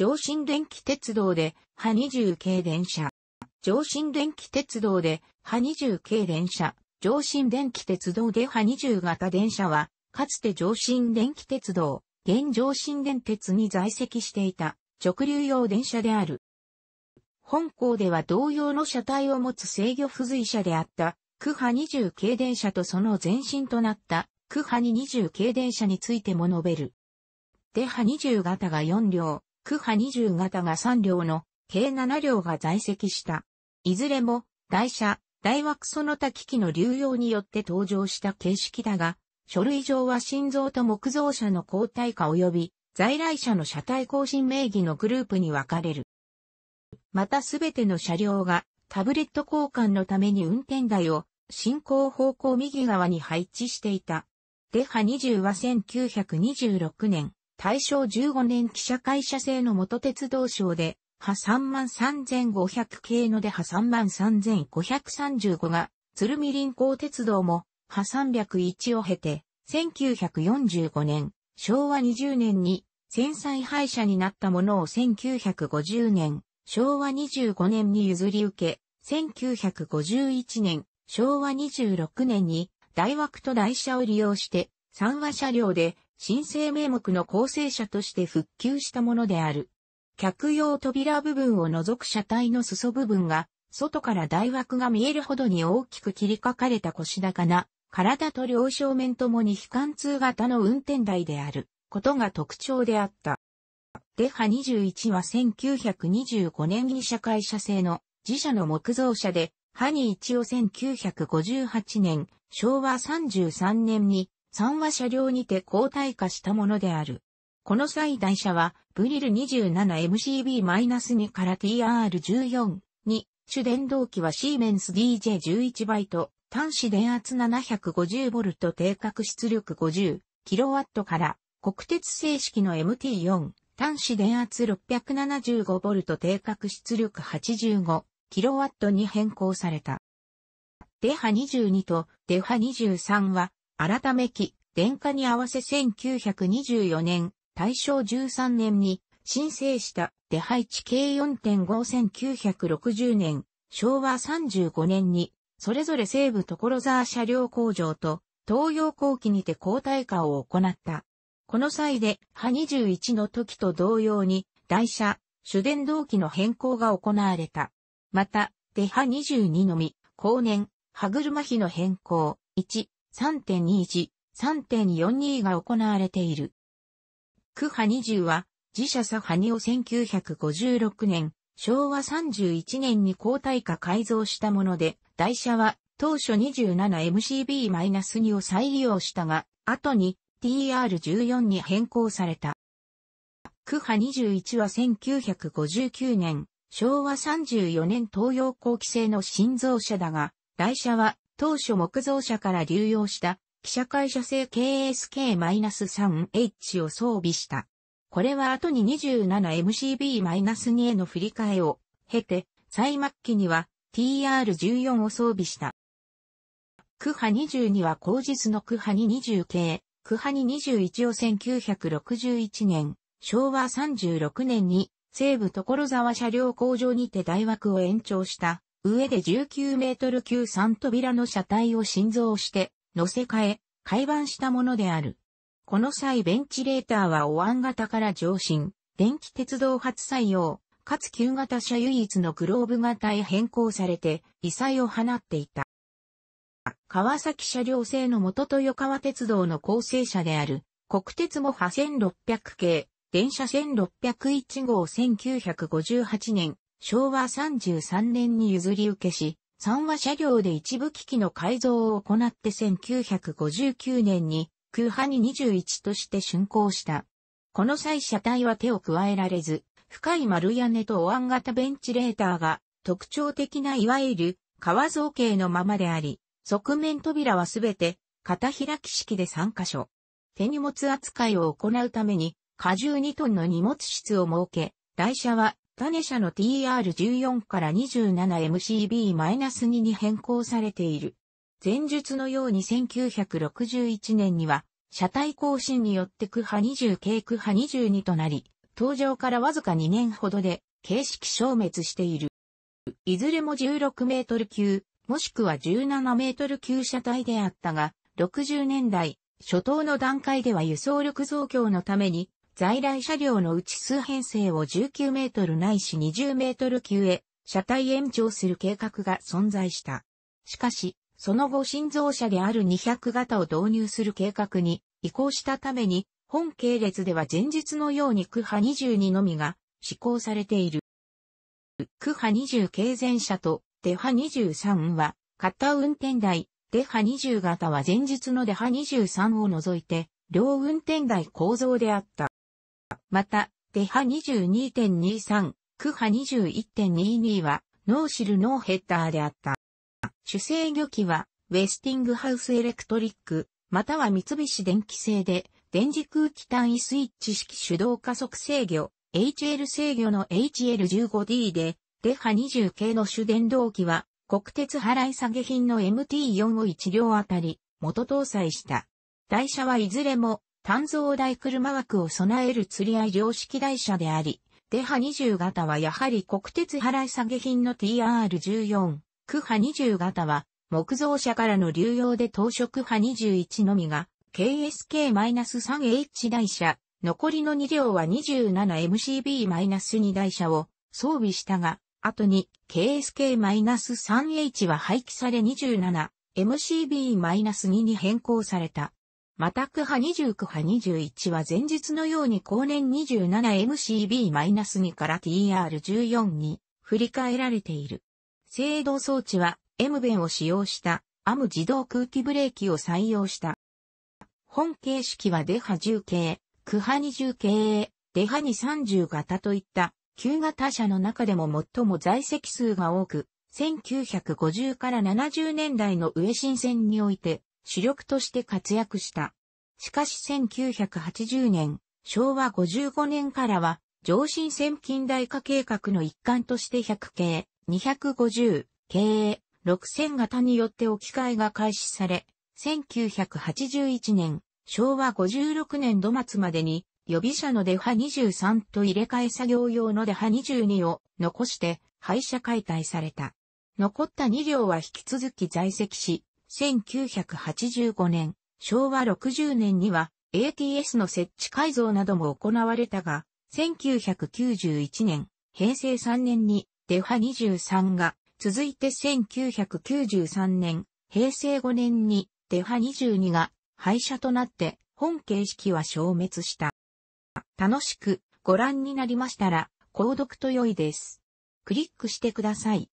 上新電気鉄道で、波20系電車。上新電気鉄道で、波20系電車。上新電気鉄道で波20型電車は、かつて上新電気鉄道、現上新電鉄に在籍していた直流用電車である。本校では同様の車体を持つ制御付随車であった、区波20系電車とその前身となった区波二20系電車についても述べる。で波20型が4両、区派20型が3両の計7両が在籍した。いずれも、台車、大枠その他機器の流用によって登場した形式だが、書類上は心臓と木造車の交代化及び在来車の車体更新名義のグループに分かれる。またすべての車両がタブレット交換のために運転台を進行方向右側に配置していた。デハ20は1926年、大正15年記者会社制の元鉄道省で、波33500系ので波33535が、鶴見臨港鉄道も、波301を経て、1945年、昭和20年に、戦災廃車になったものを1950年、昭和25年に譲り受け、1951年、昭和26年に、大枠と台車を利用して、三和車両で申請名目の構成車として復旧したものである。客用扉部分を除く車体の裾部分が、外から台枠が見えるほどに大きく切りかかれた腰高な、体と両正面ともに非貫通型の運転台であることが特徴であった。デハ21は1925年に社会社製の自社の木造車で、ハニ1を1958年、昭和33年に3は車両にて交代化したものである。この際台車は、ブリル 27MCB-2 から TR14 に、主電動機はシーメンス DJ11 イト、端子電圧 750V 定格出力 50kW から、国鉄正式の MT4、端子電圧 675V 定格出力 85kW に変更された。デハ22とデハ23は、改め機、電化に合わせ1924年、大正13年に申請した出配置計4.51960年、昭和35年に、それぞれ西部所沢車両工場と東洋工機にて交代化を行った。この際で、派21の時と同様に、台車、主電動機の変更が行われた。また、デハ22のみ、後年、歯車比の変更、1、3.21、3.42が行われている。区派20は、自社左派2を1956年、昭和31年に交代化改造したもので、台車は当初 27MCB-2 を再利用したが、後に TR14 に変更された。区派21は1959年、昭和34年東洋後期製の新造車だが、台車は当初木造車から流用した記者会社製 KSK-3H を装備した。これは後に 27MCB-2 への振り替えを経て、最末期には TR14 を装備した。クハ22は後日のクハ20系、クハ21を1961年、昭和36年に西部所沢車両工場にて大枠を延長した上で19メートル級3扉の車体を新造して乗せ替え、改版したものである。この際ベンチレーターはお椀型から上進、電気鉄道初採用、かつ旧型車唯一のグローブ型へ変更されて、異彩を放っていた。川崎車両製の元豊川鉄道の構成車である、国鉄も派1600系、電車1601号1958年、昭和33年に譲り受けし、三和車両で一部機器の改造を行って1959年に空波に21として竣工した。この際車体は手を加えられず、深い丸屋根とお椀型ベンチレーターが特徴的ないわゆる革造形のままであり、側面扉はすべて片開き式で3箇所。手荷物扱いを行うために、荷重2トンの荷物室を設け、台車は種ネの TR14 から 27MCB-2 に変更されている。前述のように1961年には、車体更新によって区波20系区波22となり、登場からわずか2年ほどで、形式消滅している。いずれも16メートル級、もしくは17メートル級車体であったが、60年代、初頭の段階では輸送力増強のために、在来車両のうち数編成を19メートルないし20メートル級へ車体延長する計画が存在した。しかし、その後新造車である200型を導入する計画に移行したために、本系列では前日のように区派22のみが施行されている。区ハ20軽前車とデハ23は片運転台、デハ20型は前日のデハ23を除いて両運転台構造であった。また、デハ22.23、クハ21.22は、ノーシルノーヘッダーであった。主制御機は、ウェスティングハウスエレクトリック、または三菱電機製で、電磁空気単位スイッチ式手動加速制御、HL 制御の HL15D で、デハ20系の主電動機は、国鉄払い下げ品の MT4 を1両あたり、元搭載した。台車はいずれも単造台車枠を備える釣り合い常識台車であり、デハ20型はやはり国鉄払い下げ品の TR14、区波20型は木造車からの流用で当初区波21のみが KSK-3H 台車、残りの2両は 27MCB-2 台車を装備したが、後に KSK-3H は廃棄され 27MCB-2 に変更された。マタク派29波21は前日のように後年 27MCB-2 から TR14 に振り替えられている。制動装置は M 弁を使用したアム自動空気ブレーキを採用した。本形式はデハ10系、クハ20系、デハ230型といった旧型車の中でも最も在籍数が多く、1950から70年代の上新線において主力として活躍した。しかし1980年、昭和55年からは、上新線近代化計画の一環として100系、250系、6000型によって置き換えが開始され、1981年、昭和56年度末までに、予備車のデハ23と入れ替え作業用のデハ22を残して廃車解体された。残った2両は引き続き在籍し、1985年、昭和60年には ATS の設置改造なども行われたが、1991年、平成3年にデファ23が、続いて1993年、平成5年にデファ22が廃車となって本形式は消滅した。楽しくご覧になりましたら、購読と良いです。クリックしてください。